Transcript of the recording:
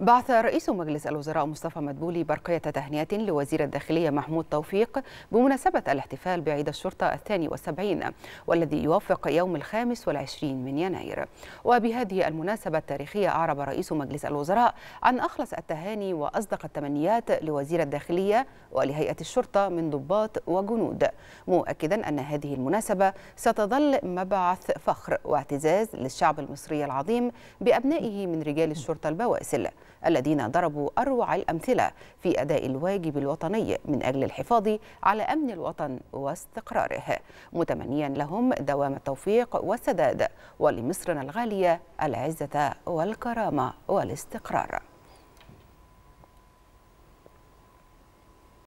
بعث رئيس مجلس الوزراء مصطفى مدبولي برقية تهنئة لوزير الداخلية محمود توفيق بمناسبة الاحتفال بعيد الشرطة الثاني والسبعين والذي يوافق يوم الخامس والعشرين من يناير وبهذه المناسبة التاريخية أعرب رئيس مجلس الوزراء عن أخلص التهاني وأصدق التمنيات لوزير الداخلية ولهيئة الشرطة من ضباط وجنود مؤكدا أن هذه المناسبة ستظل مبعث فخر واعتزاز للشعب المصري العظيم بأبنائه من رجال الشرطة البواسل الذين ضربوا أروع الأمثلة في أداء الواجب الوطني من أجل الحفاظ على أمن الوطن واستقراره متمنيا لهم دوام التوفيق والسداد ولمصرنا الغالية العزة والكرامة والاستقرار